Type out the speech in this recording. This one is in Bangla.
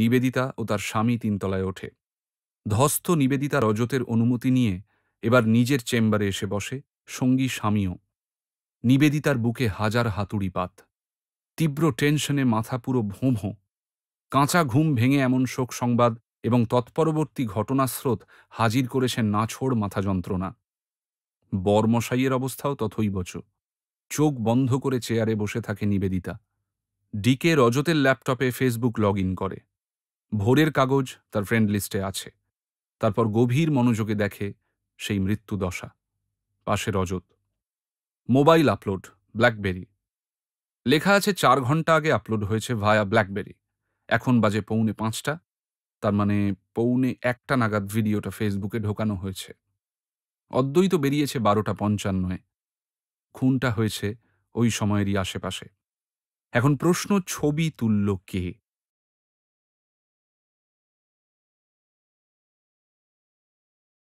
নিবেদিতা ও তার স্বামী তিনতলায় ওঠে ধস্ত নিবেদিতা রজতের অনুমতি নিয়ে এবার নিজের চেম্বারে এসে বসে সঙ্গী স্বামীও নিবেদিতার বুকে হাজার হাতুড়ি পাত তীব্র টেনশনে মাথা পুরো ভোঁ ভোঁ কাঁচা ঘুম ভেঙে এমন শোক সংবাদ এবং তৎপরবর্তী ঘটনাস্রোত হাজির করেছেন নাছোড় মাথা যন্ত্রণা বরমশাইয়ের অবস্থাও তথৈবচ চোখ বন্ধ করে চেয়ারে বসে থাকে নিবেদিতা ডিকে রজতের ল্যাপটপে ফেসবুক লগ করে ভোরের কাগজ তার ফ্রেন্ড লিস্টে আছে তারপর গভীর মনোযোগে দেখে সেই মৃত্যু দশা পাশে রজত মোবাইল আপলোড ব্ল্যাকবেরি লেখা আছে চার ঘন্টা আগে আপলোড হয়েছে ভায়া ব্ল্যাকবেরি এখন বাজে পৌনে পাঁচটা তার মানে পৌনে একটা নাগাদ ভিডিওটা ফেসবুকে ঢোকানো হয়েছে অদ্বৈত বেরিয়েছে বারোটা পঞ্চান্নয় খুনটা হয়েছে ওই সময়েরই আশেপাশে এখন প্রশ্ন ছবি তুলল কে